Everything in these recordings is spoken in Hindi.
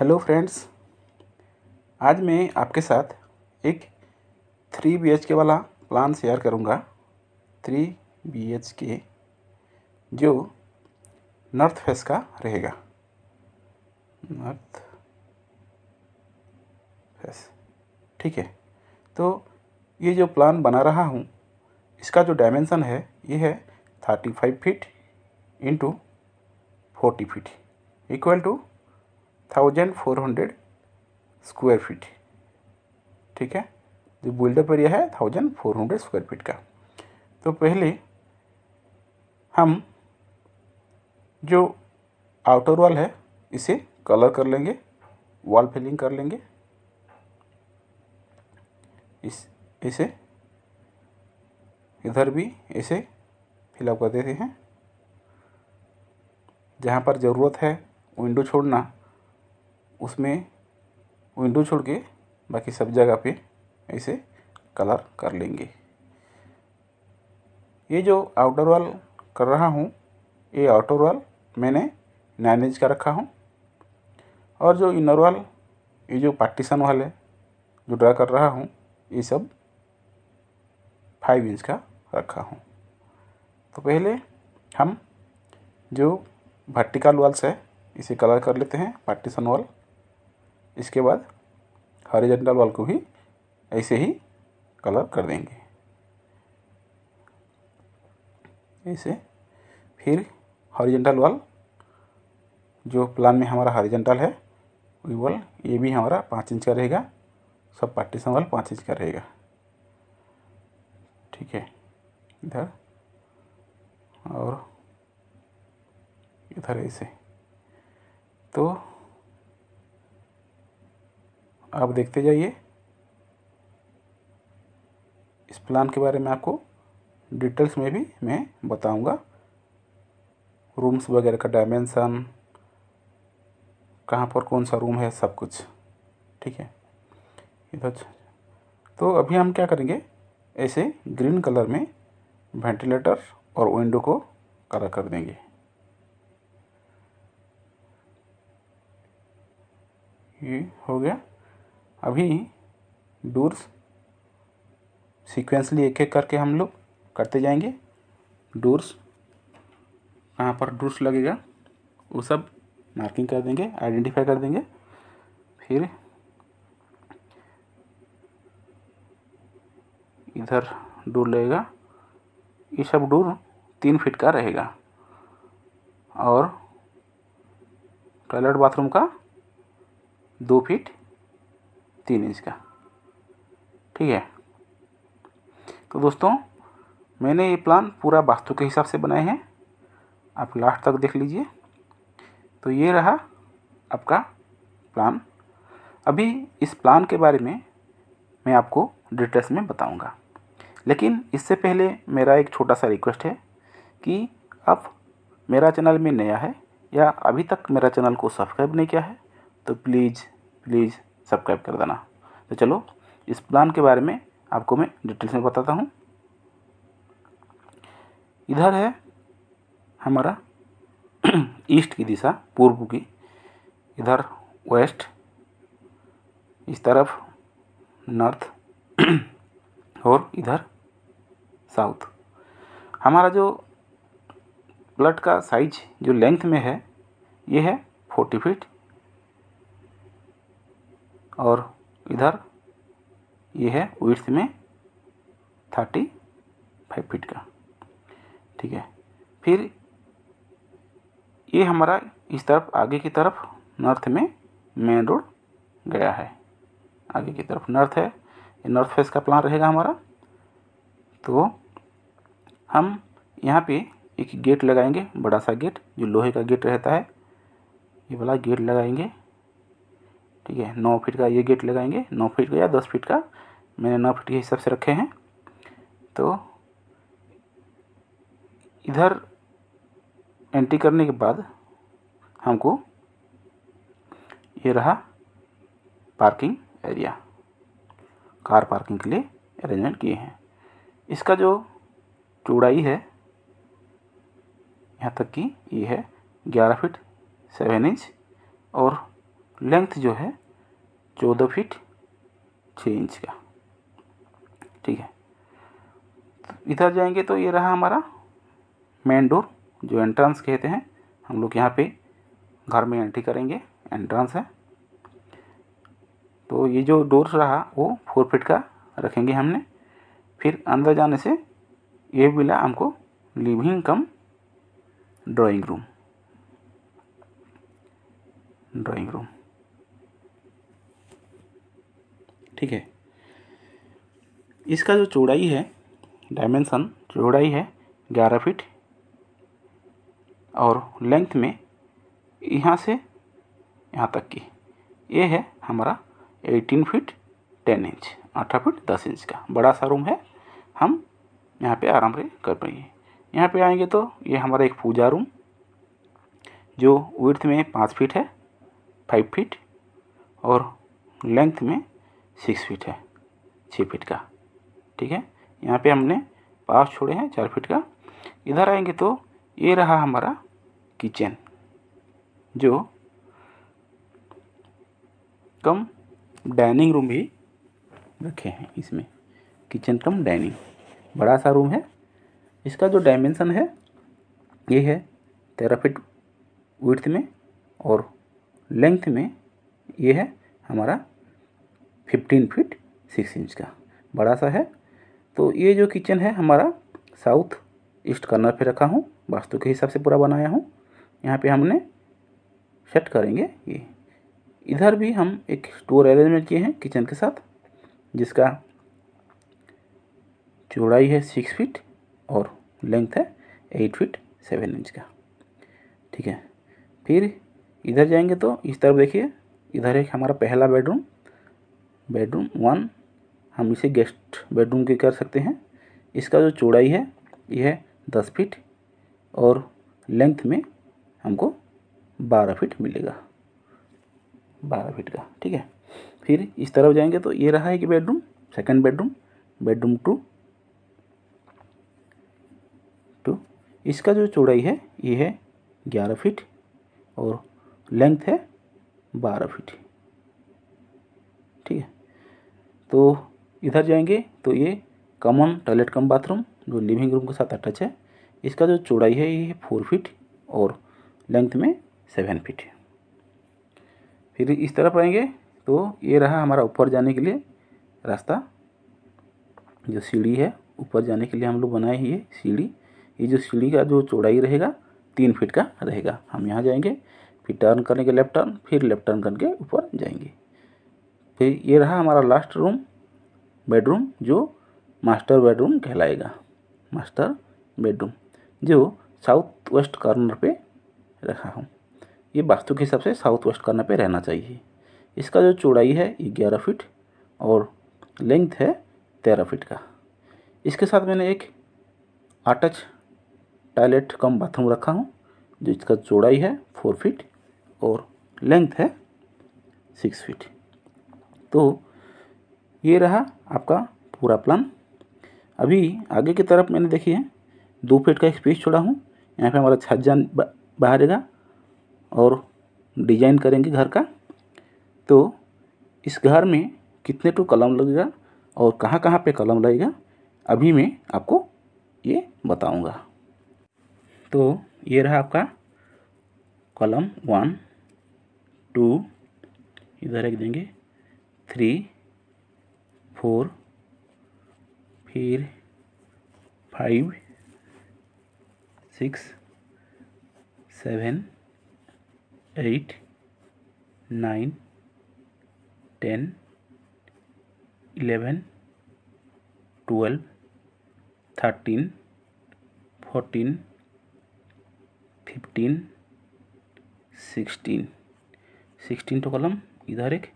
हेलो फ्रेंड्स आज मैं आपके साथ एक थ्री बी के वाला प्लान शेयर करूंगा थ्री बी के जो नॉर्थ फेस का रहेगा नॉर्थ फेस ठीक है तो ये जो प्लान बना रहा हूँ इसका जो डायमेंसन है ये है thirty five feet into forty feet equal to thousand four hundred square feet ठीक है जो बिल्डअप एरिया है thousand four hundred square feet का तो पहले हम जो आउटर वॉल है इसे कलर कर लेंगे वॉल फिलिंग कर लेंगे इस इसे इधर भी इसे फिलअप कर देते हैं जहाँ पर ज़रूरत है विंडो छोड़ना उसमें विंडो छोड़ के बाकी सब जगह पे ऐसे कलर कर लेंगे ये जो आउटर वाल कर रहा हूँ ये आउटर वॉल मैंने नाइन इंच का रखा हूँ और जो इनर वॉल ये जो पार्टीशन वाले जो ड्रा कर रहा हूँ ये सब फाइव इंच का रखा हूँ तो पहले हम जो वर्टिकल वॉल्स है इसे कलर कर लेते हैं पार्टीशन वॉल इसके बाद हॉरिजेंटल वॉल को भी ऐसे ही कलर कर देंगे ऐसे फिर हॉरिजेंटल वॉल जो प्लान में हमारा हॉरिजेंटल है वही वॉल ये भी हमारा पाँच इंच का रहेगा सब पार्टीशन वाल पाँच इंच का रहेगा ठीक है इधर और इधर ऐसे तो आप देखते जाइए इस प्लान के बारे में आपको डिटेल्स में भी मैं बताऊंगा रूम्स वगैरह का डायमेंसन कहाँ पर कौन सा रूम है सब कुछ ठीक है इधर तो, अच्छा। तो अभी हम क्या करेंगे ऐसे ग्रीन कलर में वेंटिलेटर और विंडो को कलर कर देंगे ये हो गया अभी डूर्स सीक्वेंसली एक एक करके हम लोग करते जाएंगे डूर्स कहाँ पर डूर्स लगेगा वो सब मार्किंग कर देंगे आइडेंटिफाई कर देंगे फिर इधर डूर लगेगा ये सब डूर तीन फीट का रहेगा और टॉयलेट बाथरूम का दो फीट तीन इंच का ठीक है तो दोस्तों मैंने ये प्लान पूरा वास्तु के हिसाब से बनाए हैं आप लास्ट तक देख लीजिए तो ये रहा आपका प्लान अभी इस प्लान के बारे में मैं आपको डिटेल्स में बताऊंगा लेकिन इससे पहले मेरा एक छोटा सा रिक्वेस्ट है कि आप मेरा चैनल में नया है या अभी तक मेरा चैनल को सब्सक्राइब नहीं किया है तो प्लीज़ प्लीज़ सब्सक्राइब कर देना तो चलो इस प्लान के बारे में आपको मैं डिटेल्स में बताता हूँ इधर है हमारा ईस्ट की दिशा पूर्व की इधर वेस्ट इस तरफ नॉर्थ और इधर साउथ हमारा जो प्लट का साइज जो लेंथ में है ये है फोर्टी फीट और इधर ये है विथ में थर्टी फाइव फिट का ठीक है फिर ये हमारा इस तरफ आगे की तरफ नॉर्थ में मेन रोड गया है आगे की तरफ नॉर्थ है ये नॉर्थ फेस का प्लान रहेगा हमारा तो हम यहाँ पे एक गेट लगाएंगे बड़ा सा गेट जो लोहे का गेट रहता है ये वाला गेट लगाएंगे ठीक है नौ फीट का ये गेट लगाएंगे नौ फीट का या दस फीट का मैंने नौ फीट के हिसाब से रखे हैं तो इधर एंट्री करने के बाद हमको ये रहा पार्किंग एरिया कार पार्किंग के लिए अरेंजमेंट किए हैं इसका जो चौड़ाई है यहाँ तक कि ये है ग्यारह फीट सेवन इंच और लेंथ जो है चौदह फीट छः इंच का ठीक है इधर जाएंगे तो ये रहा हमारा मेन डोर जो एंट्रेंस कहते हैं हम लोग यहाँ पे घर में एंट्री करेंगे एंट्रेंस है तो ये जो डोर रहा वो फोर फीट का रखेंगे हमने फिर अंदर जाने से ये मिला हमको living cum drawing room drawing room ठीक है इसका जो चौड़ाई है डायमेंसन चौड़ाई है ग्यारह फीट और लेंथ में यहाँ से यहाँ तक की ये है हमारा एटीन फीट टेन इंच अठारह फीट दस इंच का बड़ा सा रूम है हम यहाँ पे आराम से कर पाएंगे यहाँ पे आएंगे तो ये हमारा एक पूजा रूम जो विर्थ में पाँच फीट है फाइव फीट और लेंथ में सिक्स फीट है छः फीट का ठीक है यहाँ पे हमने पास छोड़े हैं चार फीट का इधर आएंगे तो ये रहा हमारा किचन जो कम डाइनिंग रूम भी रखे हैं इसमें किचन कम डाइनिंग बड़ा सा रूम है इसका जो डायमेंसन है ये है तेरह फिट विथ में और लेंथ में ये है हमारा फिफ्टीन फीट सिक्स इंच का बड़ा सा है तो ये जो किचन है हमारा साउथ ईस्ट कॉर्नर पे रखा हूँ वास्तु के हिसाब से पूरा बनाया हूँ यहाँ पे हमने सेट करेंगे ये इधर भी हम एक स्टोर अरेंजमेंट किए हैं किचन के साथ जिसका चौड़ाई है सिक्स फीट और लेंथ है एट फीट सेवन इंच का ठीक है फिर इधर जाएंगे तो इस तरफ देखिए इधर एक हमारा पहला बेडरूम बेडरूम वन हम इसे गेस्ट बेडरूम के कर सकते हैं इसका जो चौड़ाई है यह है दस फीट और लेंथ में हमको बारह फीट मिलेगा बारह फीट का ठीक है फिर इस तरफ जाएंगे तो ये रहा है कि bedroom second bedroom bedroom two two इसका जो चौड़ाई है ये है ग्यारह फीट और लेंथ है बारह फीट ठीक है तो इधर जाएंगे तो ये कॉमन टॉयलेट कम बाथरूम जो लिविंग रूम के साथ अटैच है इसका जो चौड़ाई है ये फोर फीट और लेंथ में सेवन फीट है फिर इस तरफ आएंगे तो ये रहा हमारा ऊपर जाने के लिए रास्ता जो सीढ़ी है ऊपर जाने के लिए हम लोग बनाए ये सीढ़ी ये जो सीढ़ी का जो चौड़ाई रहेगा तीन फीट का रहेगा हम यहाँ जाएंगे फिर टर्न करने के लेफ्ट टर्न फिर लेफ्ट टर्न करके ऊपर जाएंगे फिर ये रहा हमारा लास्ट रूम बेडरूम जो मास्टर बेडरूम कहलाएगा मास्टर बेडरूम जो साउथ वेस्ट कॉर्नर पे रखा हूँ ये वास्तु के हिसाब से साउथ वेस्ट कॉर्नर पे रहना चाहिए इसका जो चौड़ाई है ये ग्यारह फीट और लेंथ है तेरह फीट का इसके साथ मैंने एक आटच टॉयलेट कम बाथरूम रखा हूँ जो इसका चौड़ाई है फोर फीट और लेंथ है सिक्स फीट तो ये रहा आपका पूरा प्लान अभी आगे की तरफ मैंने देखिए दो फीट का एक स्पेस छोड़ा हूँ यहाँ पे हमारा छज्जान बाहरेगा और डिजाइन करेंगे घर का तो इस घर में कितने टू कलम लगेगा और कहाँ कहाँ पे कलम लगेगा अभी मैं आपको ये बताऊंगा तो ये रहा आपका कलम वन टू इधर एक देंगे थ्री फोर फिर five six seven eight nine ten eleven twelve thirteen fourteen fifteen sixteen sixteen तो कलम इधर एक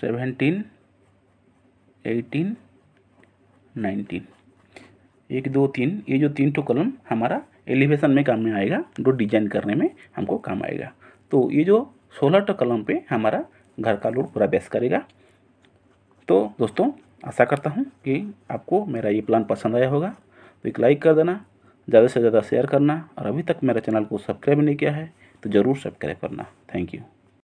सेवेंटीन एटीन नाइनटीन एक दो तीन ये जो तीन ठो कलम हमारा एलिवेशन में काम में आएगा जो डिजाइन करने में हमको काम आएगा तो ये जो सोलह टू कलम पे हमारा घर का लोड पूरा बेस करेगा तो दोस्तों आशा करता हूँ कि आपको मेरा ये प्लान पसंद आया होगा तो एक लाइक कर देना ज़्यादा से ज़्यादा शेयर करना और अभी तक मेरे चैनल को सब्सक्राइब नहीं किया है तो ज़रूर सब्सक्राइब करना थैंक यू